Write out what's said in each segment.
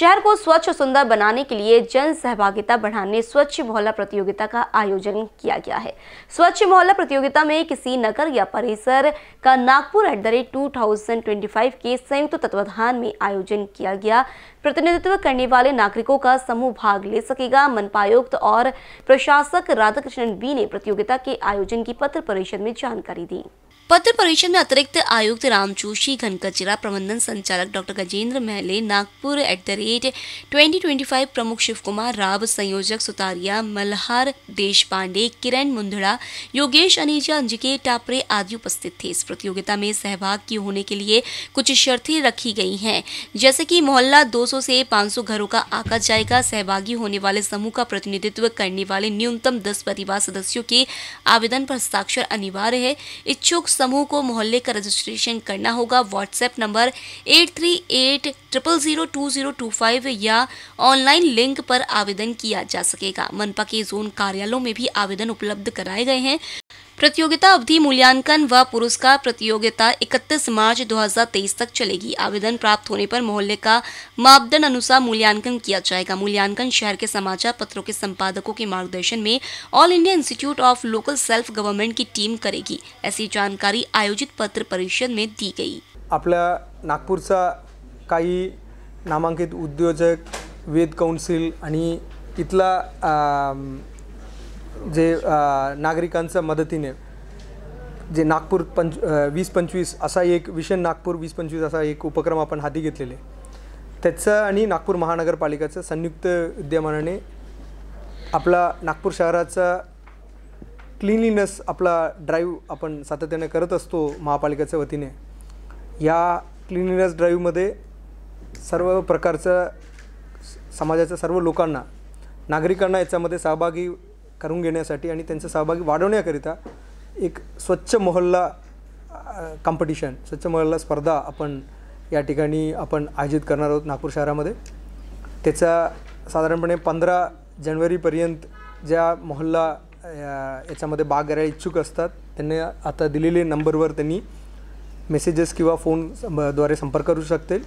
शहर को स्वच्छ और सुंदर बनाने के लिए जन सहभागिता बढ़ाने स्वच्छ मोहल्ला प्रतियोगिता का आयोजन किया गया है स्वच्छ मोहल्ला प्रतियोगिता में किसी नगर या परिसर का Nagpur at the rate two के संयुक्त तत्वाधान में आयोजन किया गया प्रतिनिधित्व करने वाले नागरिकों का समूह भाग ले सकेगा आयुक्त और प्रशासक राधाकृष्णन बी ने प्रतियोगिता के आयोजन की पत्र परिषद में जानकारी दी पत्र परिषद में अतिरिक्त आयुक्त राम जोशी घनकर जिला प्रबंधन संचालक doctor Gajendra Mahale Nagpur at the rate twenty twenty five प्रमुख शिव कुमार राव संयोजक सुतारिया मल्हार देश पांडे किरण मुंदड़ा योगेश अनेजा अंजिके टापरे आदि उपस्थित थे इस प्रतियोगिता में सहभाग की होने के लिए कुछ शर्तें रखी गई हैं जैसे कि मोहल्ला 200 से 500 घरों का आकाश जाएगा सहभागी होने वाले समूह का प्रतिनिधित्व करने वाले न्यूनतम दस परिवार सदस्यों के आवेदन पर हस्ताक्षर अनिवार्य है इच्छुक समूह को मोहल्ले का रजिस्ट्रेशन करना होगा WhatsApp number eight three eight triple zero two zero two five या ऑनलाइन लिंक पर आवेदन किया जा सकेगा मनपा के जोन कार्यालयों में भी आवेदन उपलब्ध कराए गए हैं प्रतियोगिता अवधि मूल्यांकन व पुरस्कार प्रतियोगिता 31 मार्च 2023 तक चलेगी आवेदन प्राप्त होने पर मोहल्ले का मापदंड अनुसार मूल्यांकन किया जाएगा मूल्यांकन शहर के समाचार पत्रों के संपादकों के मार्गदर्शन में All India Institute of Local Self Government की टीम करेगी ऐसी जानकारी आयोजित पत्र परिषद में दी गई अपना नागपुर नामांकित उद्योजक वेद काउंसिल इतला अं, जे नागरिकांच्या मदतीने जे नागपूर पंच वीस पंचवीस असा एक विषय नागपूर वीस पंचवीस असा एक उपक्रम आपण हाती घेतलेले त्याचं आणि नागपूर महानगरपालिकेचं संयुक्त विद्यमानाने आपला नागपूर शहराचा क्लिनलीनेस आपला ड्राईव्ह आपण सातत्याने करत असतो महापालिकेच्या वतीने या क्लिनलीनेस ड्राईव्हमध्ये सर्व प्रकारचं समाजाच्या सर्व लोकांना नागरिकांना याच्यामध्ये सहभागी करून घेण्यासाठी आणि त्यांचा सहभागी वाढवण्याकरिता एक स्वच्छ मोहल्ला कॉम्पिटिशन स्वच्छ मोहल्ला स्पर्धा आपण या ठिकाणी आपण आयोजित करणार आहोत नागपूर शहरामध्ये त्याचा साधारणपणे पंधरा जानेवारीपर्यंत ज्या मोहल्ला याच्यामध्ये भाग घ्यायला इच्छुक असतात त्यांनी आता दिलेले नंबरवर त्यांनी मेसेजेस किंवा फोनद्वारे संपर्क करू शकतील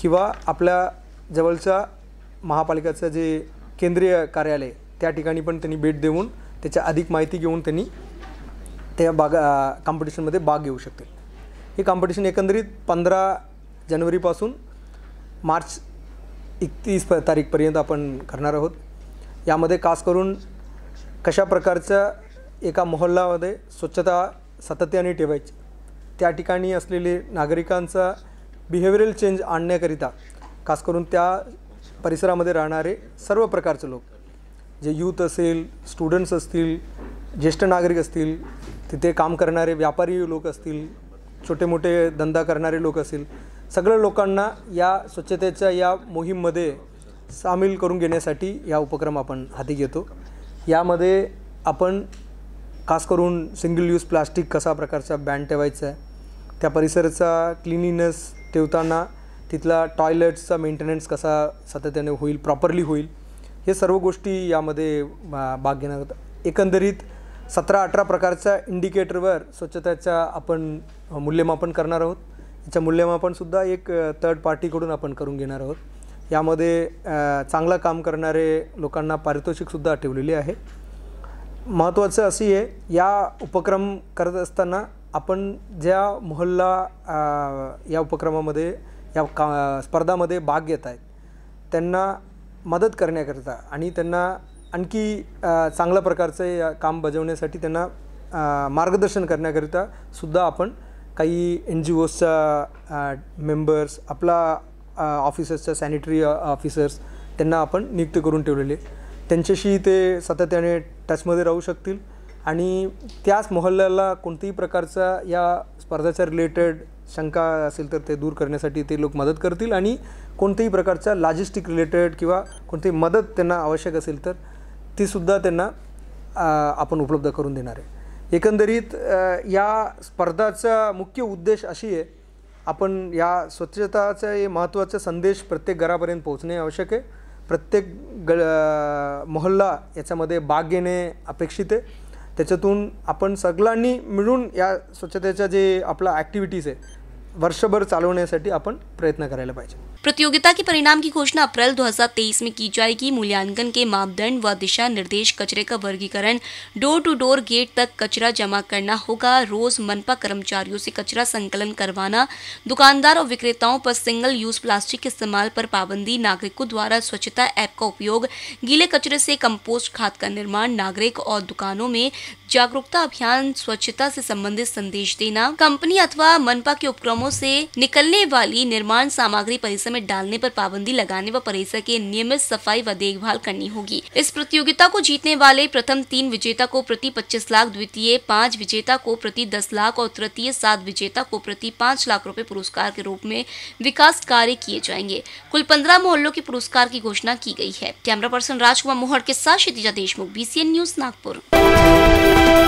किंवा आपल्या जवळच्या महापालिकेचं जे केंद्रीय कार्यालय त्या ठिकाणी पण त्यांनी भेट देऊन त्याच्या अधिक माहिती घेऊन त्यांनी त्या बागा कॉम्पिटिशनमध्ये भाग घेऊ शकतील हे कॉम्पिटिशन एकंदरीत पंधरा जानेवारीपासून मार्च एकतीस प तारीखपर्यंत आपण करणार आहोत यामध्ये खास करून कशा प्रकारचं एका मोहल्लामध्ये स्वच्छता सातत्याने ठेवायची त्या ठिकाणी असलेले नागरिकांचा बिहेवियरल चेंज आणण्याकरिता खास करून त्या परिसरामध्ये राहणारे सर्व प्रकारचे लोक जे यूथ असेल स्टुडंट्स असतील ज्येष्ठ नागरिक असतील तिथे काम करणारे व्यापारी लोक असतील छोटे मोठे धंदा करणारे लोक असतील सगळ्या लोकांना या स्वच्छतेच्या या मोहीममध्ये सामील करून घेण्यासाठी या उपक्रम आपण हाती घेतो यामध्ये आपण खास करून सिंगल यूज प्लास्टिक कसा प्रकारचा बॅन ठेवायचा आहे त्या परिसराचा क्लिनिनेस ठेवताना तिथला टॉयलेट्सचा मेंटेनन्स कसा सातत्याने होईल प्रॉपरली होईल हे सर्व गोष्टी यामध्ये भाग घेणार होतात एकंदरीत सतरा अठरा प्रकारच्या इंडिकेटरवर स्वच्छतेचा आपण मूल्यमापन करणार आहोत याच्या मूल्यमापनसुद्धा एक थर्ड पार्टीकडून आपण करून घेणार आहोत यामध्ये चांगलं काम करणारे लोकांना पारितोषिकसुद्धा ठेवलेली आहे महत्त्वाचं असे आहे या उपक्रम करत असताना आपण ज्या मोहल्ला या उपक्रमामध्ये या का स्पर्धामध्ये भाग घेत आहेत त्यांना मदत करण्याकरिता आणि त्यांना आणखी चांगल्या प्रकारचे काम बजवण्यासाठी त्यांना मार्गदर्शन करण्याकरिता सुद्धा आपण काही एन जी ओसच्या मेंबर्स आपला ऑफिसर्सच्या सॅनिटरी ऑफिसर्स त्यांना आपण नियुक्त करून ठेवलेले त्यांच्याशी ते सातत्याने टचमध्ये राहू शकतील आणि त्याच मोहल्ल्याला कोणत्याही प्रकारचा या स्पर्धेच्या रिलेटेड शंका असेल तर ते दूर करण्यासाठी ते लोक मदत करतील आणि कोणत्याही प्रकारच्या लॉजिस्टिक रिलेटेड किंवा कोणतीही मदत त्यांना आवश्यक असेल तर तीसुद्धा त्यांना आपण उपलब्ध करून देणार आहे एकंदरीत या स्पर्धाचा मुख्य उद्देश अशी आहे आपण या स्वच्छताचा हे महत्त्वाचा संदेश प्रत्येक घरापर्यंत पोहोचणे आवश्यक आहे प्रत्येक ग मोहल्ला याच्यामध्ये भाग घेणे अपेक्षित आहे त्याच्यातून आपण सगळ्यांनी मिळून या स्वच्छतेच्या जे आपला ॲक्टिव्हिटीज आहे वर्षभर चालवण्यासाठी आपण प्रयत्न करायला पाहिजे प्रतियोगिता के परिणाम की घोषणा अप्रैल 2023 में की जाएगी मूल्यांकन के मापदंड व दिशा निर्देश कचरे का वर्गीकरण डोर टू डोर गेट तक कचरा जमा करना होगा रोज मनपा कर्मचारियों से कचरा संकलन करवाना दुकानदार और विक्रेताओं पर सिंगल यूज प्लास्टिक के इस्तेमाल पर पाबंदी नागरिकों द्वारा स्वच्छता ऐप का उपयोग गीले कचरे से कम्पोस्ट खाद का निर्माण नागरिक और दुकानों में जागरूकता अभियान स्वच्छता से संबंधित संदेश देना कंपनी अथवा मनपा के उपक्रमों से निकलने वाली निर्माण सामग्री परिसर में डालने पर पाबंदी लगाने व परिसर की नियमित सफाई व देखभाल करनी होगी इस प्रतियोगिता को जीतने वाले प्रथम तीन विजेता को प्रति पच्चीस लाख द्वितीय पाँच विजेता को प्रति दस लाख और तृतीय सात विजेता को प्रति पाँच लाख रूपए पुरस्कार के रूप में विकास कार्य किए जाएंगे कुल पंद्रह मोहल्लों के पुरस्कार की घोषणा की गयी है कैमरा पर्सन राजकुमार मोहर के साथ क्षितिजा देशमुख बी न्यूज नागपुर